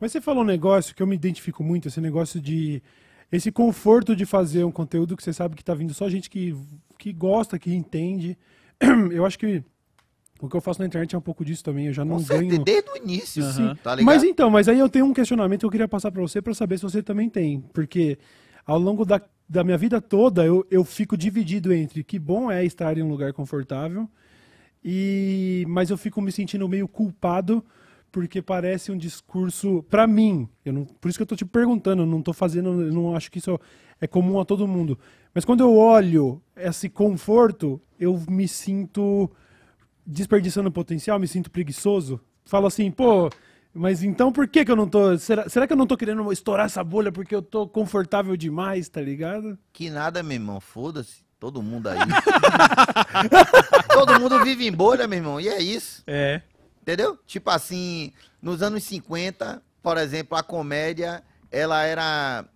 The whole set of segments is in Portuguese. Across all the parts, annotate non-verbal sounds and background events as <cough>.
Mas você falou um negócio que eu me identifico muito, esse negócio de esse conforto de fazer um conteúdo que você sabe que está vindo só gente que, que gosta, que entende. <clears throat> Eu acho que o que eu faço na internet é um pouco disso também. Eu já não Com certeza, ganho. Desde o início, uhum. sim. Tá mas então, mas aí eu tenho um questionamento que eu queria passar para você para saber se você também tem. Porque ao longo da, da minha vida toda eu, eu fico dividido entre que bom é estar em um lugar confortável, e mas eu fico me sentindo meio culpado porque parece um discurso para mim. Eu não, por isso que eu tô te perguntando, eu não tô fazendo, eu não acho que isso é comum a todo mundo. Mas quando eu olho esse conforto, eu me sinto desperdiçando potencial, me sinto preguiçoso. Falo assim, pô, mas então por que, que eu não tô. Será, será que eu não tô querendo estourar essa bolha porque eu tô confortável demais, tá ligado? Que nada, meu irmão, foda-se. Todo mundo aí. <laughs> Todo mundo vive em bolha, meu irmão. E é isso. É. Entendeu? Tipo assim, nos anos 50, por exemplo, a comédia, ela era.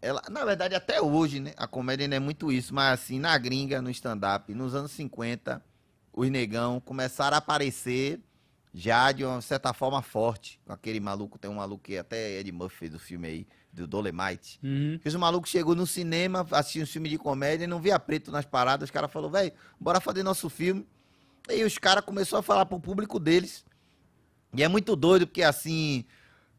Ela, na verdade, até hoje, né? A comédia ainda é muito isso, mas assim, na gringa, no stand-up, nos anos 50, os negão começaram a aparecer já de uma certa forma forte. aquele maluco, tem um maluco que até Ed Murphy fez o filme aí, do Dolemite. Uhum. Os malucos chegou no cinema, assistiu um filme de comédia e não via preto nas paradas. Os caras falaram, velho, bora fazer nosso filme. E os caras começaram a falar pro público deles e é muito doido porque assim.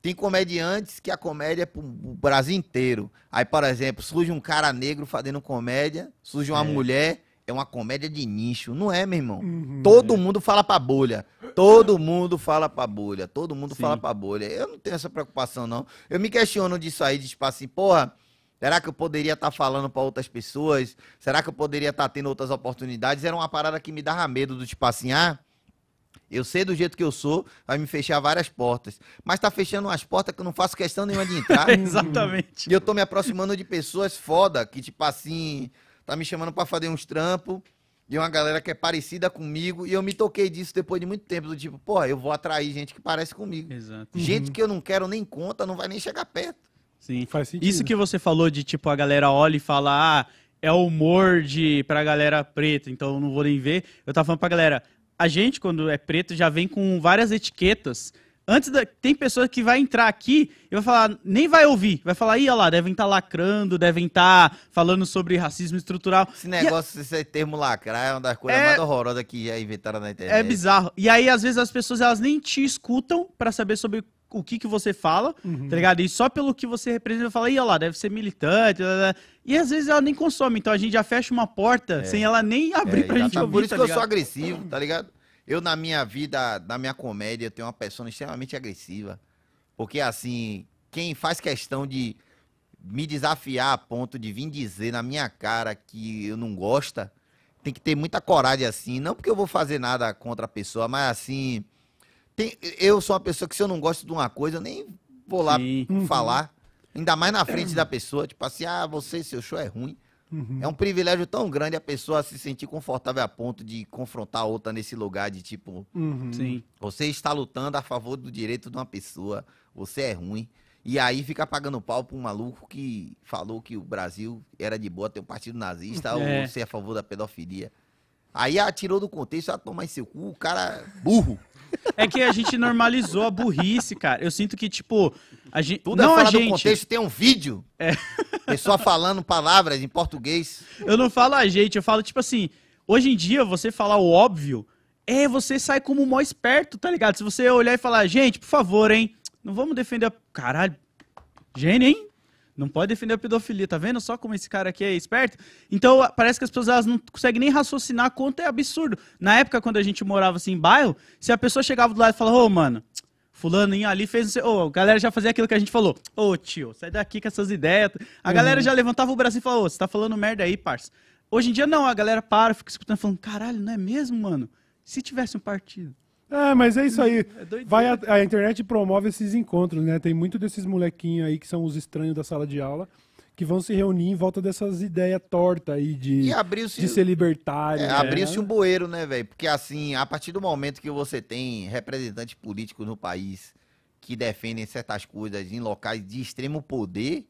Tem comediantes que a comédia é pro Brasil inteiro. Aí, por exemplo, surge um cara negro fazendo comédia, surge uma é. mulher, é uma comédia de nicho. Não é, meu irmão. Uhum, todo é. mundo fala pra bolha. Todo mundo fala pra bolha. Todo mundo Sim. fala pra bolha. Eu não tenho essa preocupação, não. Eu me questiono disso aí, de tipo assim, porra, será que eu poderia estar tá falando pra outras pessoas? Será que eu poderia estar tá tendo outras oportunidades? Era uma parada que me dava medo do tipo assim, ah eu sei do jeito que eu sou, vai me fechar várias portas. Mas tá fechando umas portas que eu não faço questão nenhuma de entrar. <laughs> Exatamente. E eu tô me aproximando de pessoas foda, que tipo assim, tá me chamando para fazer uns trampos. De uma galera que é parecida comigo. E eu me toquei disso depois de muito tempo. Do tipo, pô eu vou atrair gente que parece comigo. Exato. Gente uhum. que eu não quero nem conta, não vai nem chegar perto. Sim. Faz sentido. Isso que você falou de tipo, a galera olha e fala, ah, é humor de pra galera preta, então eu não vou nem ver. Eu tava falando pra galera, a gente, quando é preto, já vem com várias etiquetas. Antes da, tem pessoa que vai entrar aqui e vai falar, nem vai ouvir, vai falar, ih, olha lá, devem estar tá lacrando, devem estar tá falando sobre racismo estrutural. Esse negócio, a... esse termo lacrar é uma das coisas é... mais horrorosas que já inventaram na é internet. É bizarro. E aí, às vezes, as pessoas elas nem te escutam para saber sobre o que, que você fala, uhum. tá ligado? E só pelo que você representa, fala, ih, olha lá, deve ser militante. Blá, blá. E às vezes ela nem consome, então a gente já fecha uma porta é. sem ela nem é, abrir é, pra gente tá, ouvir. Por isso tá que eu sou agressivo, tá ligado? Eu, na minha vida, na minha comédia, eu tenho uma pessoa extremamente agressiva. Porque, assim, quem faz questão de me desafiar a ponto de vir dizer na minha cara que eu não gosta, tem que ter muita coragem assim. Não porque eu vou fazer nada contra a pessoa, mas assim, tem, eu sou uma pessoa que se eu não gosto de uma coisa, eu nem vou lá Sim. Uhum. falar. Ainda mais na frente da pessoa. Tipo assim, ah, você, seu show é ruim. Uhum. É um privilégio tão grande a pessoa se sentir confortável a ponto de confrontar a outra nesse lugar de tipo. Uhum. Sim. Você está lutando a favor do direito de uma pessoa, você é ruim. E aí fica pagando pau pra um maluco que falou que o Brasil era de boa ter um partido nazista é. ou ser a favor da pedofilia. Aí atirou do contexto, ah, tomar seu cu, o cara é burro. É que a gente normalizou a burrice, cara. Eu sinto que, tipo, a gente. Tudo é não é fora a gente. do contexto, tem um vídeo. É. Pessoa falando palavras em português. Eu não falo a gente, eu falo, tipo assim, hoje em dia, você falar o óbvio, é, você sai como o maior esperto, tá ligado? Se você olhar e falar, gente, por favor, hein? Não vamos defender a. Caralho. Gênio, hein? Não pode defender a pedofilia, tá vendo só como esse cara aqui é esperto? Então, parece que as pessoas elas não conseguem nem raciocinar quanto é absurdo. Na época, quando a gente morava assim em bairro, se a pessoa chegava do lado e falava, ô, oh, mano, fulano ali fez... Ô, oh, a galera já fazia aquilo que a gente falou. Ô, oh, tio, sai daqui com essas ideias. A uhum. galera já levantava o braço e falava, ô, você tá falando merda aí, parça. Hoje em dia, não, a galera para, fica escutando, falando, caralho, não é mesmo, mano? Se tivesse um partido é, mas é isso aí. É Vai a, a, internet promove esses encontros, né? Tem muito desses molequinhos aí que são os estranhos da sala de aula que vão se reunir em volta dessas ideias tortas aí de, de ser libertário. É, né? Abriu-se um bueiro, né, velho? Porque assim, a partir do momento que você tem representantes políticos no país que defendem certas coisas em locais de extremo poder,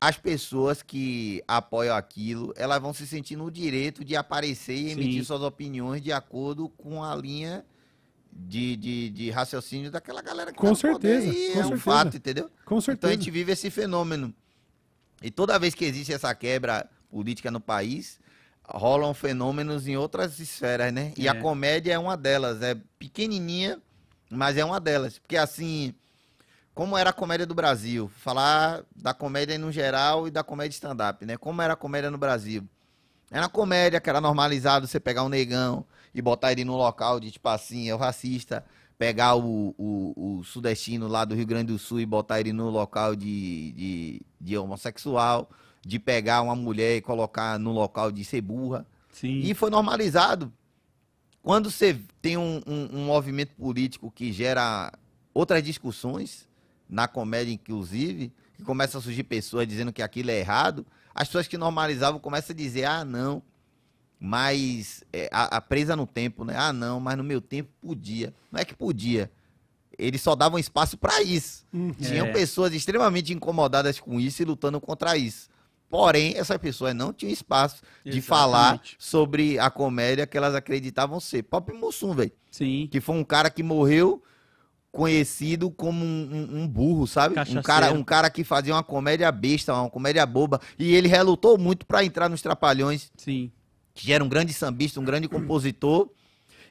as pessoas que apoiam aquilo, elas vão se sentir no direito de aparecer e emitir Sim. suas opiniões de acordo com a linha de, de, de raciocínio daquela galera que com tá certeza, com é certeza. um fato, entendeu? Com certeza. Então a gente vive esse fenômeno. E toda vez que existe essa quebra política no país, rolam fenômenos em outras esferas, né? E é. a comédia é uma delas, é pequenininha, mas é uma delas, porque assim, como era a comédia do Brasil, falar da comédia no geral e da comédia stand up, né? Como era a comédia no Brasil? Era a comédia que era normalizado você pegar um negão, e botar ele no local de, tipo assim, é o racista, pegar o, o, o, sudestino lá do Rio Grande do Sul e botar ele no local de, de, de, homossexual, de pegar uma mulher e colocar no local de ser burra. Sim. E foi normalizado. Quando você tem um, um, um movimento político que gera outras discussões, na comédia inclusive, que começa a surgir pessoas dizendo que aquilo é errado, as pessoas que normalizavam começam a dizer, ah, não, mas é, a, a, presa no tempo, né? Ah, não, mas no meu tempo podia. Não é que podia. Eles só davam espaço para isso. Uhum. Tinham é. pessoas extremamente incomodadas com isso e lutando contra isso. Porém, essas pessoas não tinham espaço Exatamente. de falar sobre a comédia que elas acreditavam ser. Pop Mussum, velho. Sim. Que foi um cara que morreu conhecido como um, um, um burro, sabe? Um cara, um cara que fazia uma comédia besta, uma comédia boba. E ele relutou muito para entrar nos Trapalhões. Sim que era um grande sambista, um grande compositor.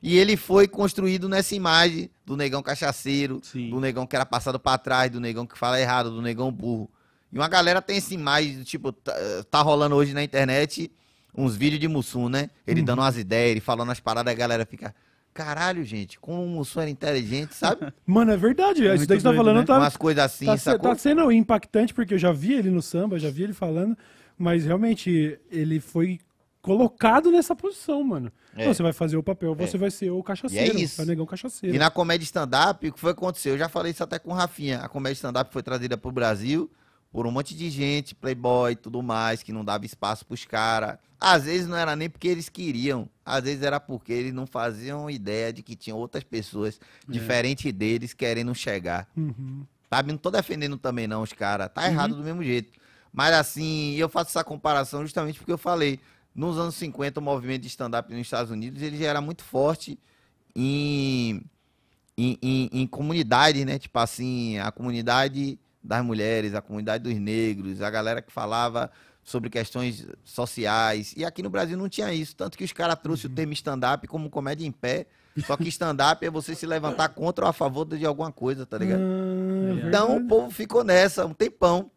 E ele foi construído nessa imagem do negão cachaceiro, Sim. do negão que era passado para trás, do negão que fala errado, do negão burro. E uma galera tem essa imagem, tipo, tá, tá rolando hoje na internet uns vídeos de Mussum, né? Ele uhum. dando umas ideias, ele falando as paradas, a galera fica. Caralho, gente, como o Mussum era inteligente, sabe? <laughs> Mano, é verdade. É isso daí que você tá falando né? tá. Umas coisas assim, tá, sacou? Tá sendo impactante, porque eu já vi ele no samba, já vi ele falando, mas realmente ele foi colocado nessa posição, mano. Então, é. Então, você vai fazer o papel, você é. vai ser o cachaceiro, e é isso. o cachaceiro. E na comédia stand-up, o que foi que aconteceu? Eu já falei isso até com o Rafinha. A comédia stand-up foi trazida pro Brasil por um monte de gente, playboy tudo mais, que não dava espaço pros caras. Às vezes não era nem porque eles queriam, às vezes era porque eles não faziam ideia de que tinham outras pessoas é. diferentes deles querendo chegar. Uhum. Sabe? Tá, não tô defendendo também não os caras, tá errado uhum. do mesmo jeito. Mas assim, eu faço essa comparação justamente porque eu falei, nos anos 50 o movimento de stand-up nos Estados Unidos ele já era muito forte em, em, em, em comunidades, né? Tipo assim, a comunidade das mulheres, a comunidade dos negros, a galera que falava sobre questões sociais. E aqui no Brasil não tinha isso. Tanto que os caras trouxeram uhum. o termo stand-up como comédia em pé. Só que stand-up é você se levantar contra ou a favor de alguma coisa, tá ligado? Uhum. então o povo ficou nessa um tempão.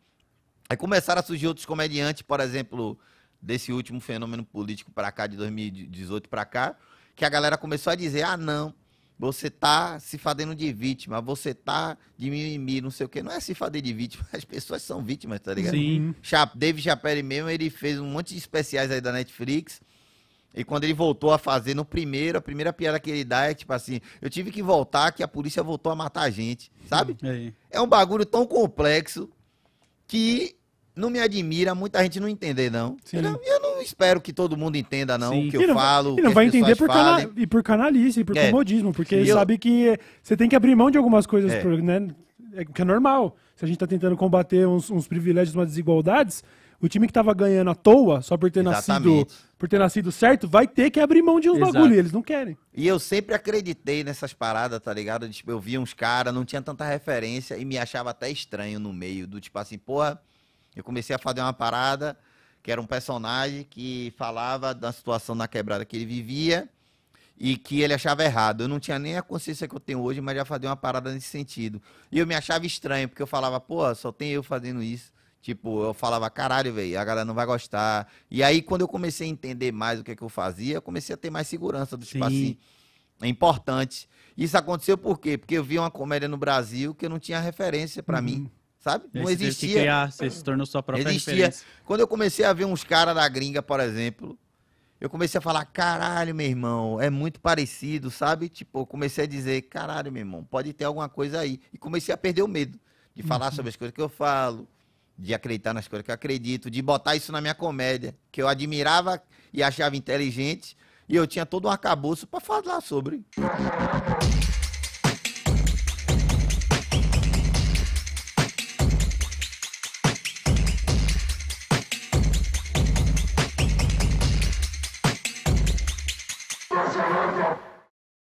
Aí começaram a surgir outros comediantes, por exemplo, desse último fenômeno político para cá, de 2018 para cá, que a galera começou a dizer: ah, não, você tá se fazendo de vítima, você tá de mimimi, não sei o quê. Não é se fazer de vítima, <laughs> as pessoas são vítimas, tá ligado? Sim. Uhum. Cha David Chapelle mesmo, ele fez um monte de especiais aí da Netflix. E quando ele voltou a fazer no primeiro, a primeira piada que ele dá é tipo assim: eu tive que voltar que a polícia voltou a matar a gente, sabe? Uhum. É, é um bagulho tão complexo que não me admira muita gente não entender, não. Eu, não. eu, não. espero que todo mundo entenda, não, o que eu não, falo. E não vai entender por, cana, e por canalice, e por é. comodismo, porque e sabe eu... que eh, você tem que abrir mão de algumas coisas, é. né? É, que é normal. Se a gente está tentando combater uns, uns, privilégios, umas desigualdades, o time que estava ganhando à toa, só por ter nascido por ter nascido certo, vai ter que abrir mão de uns Exato. bagulho, e eles não querem. E eu sempre acreditei nessas paradas, tá ligado? Tipo, eu via uns caras, não tinha tanta referência e me achava até estranho no meio, do tipo assim, porra eu comecei a fazer uma parada que era um personagem que falava da situação na quebrada que ele vivia e que ele achava errado. Eu não tinha nem a consciência que eu tenho hoje, mas já fazia uma parada nesse sentido. E eu me achava estranho, porque eu falava, pô, só tem eu fazendo isso. Tipo, eu falava, caralho, velho, a galera não vai gostar. E aí, quando eu comecei a entender mais o que, é que eu fazia, eu comecei a ter mais segurança do tipo assim. É importante. Isso aconteceu por quê? Porque eu vi uma comédia no Brasil que eu não tinha referência para uhum. mim sabe? Não você existia. Teve que criar, você se tornou sua própria existia. referência. Quando eu comecei a ver uns caras da gringa, por exemplo, eu comecei a falar, caralho, meu irmão, é muito parecido, sabe? Tipo, eu comecei a dizer, caralho, meu irmão, pode ter alguma coisa aí. E comecei a perder o medo de falar uhum. sobre as coisas que eu falo, de acreditar nas coisas que eu acredito, de botar isso na minha comédia, que eu admirava e achava inteligente, e eu tinha todo um arcabouço para falar sobre.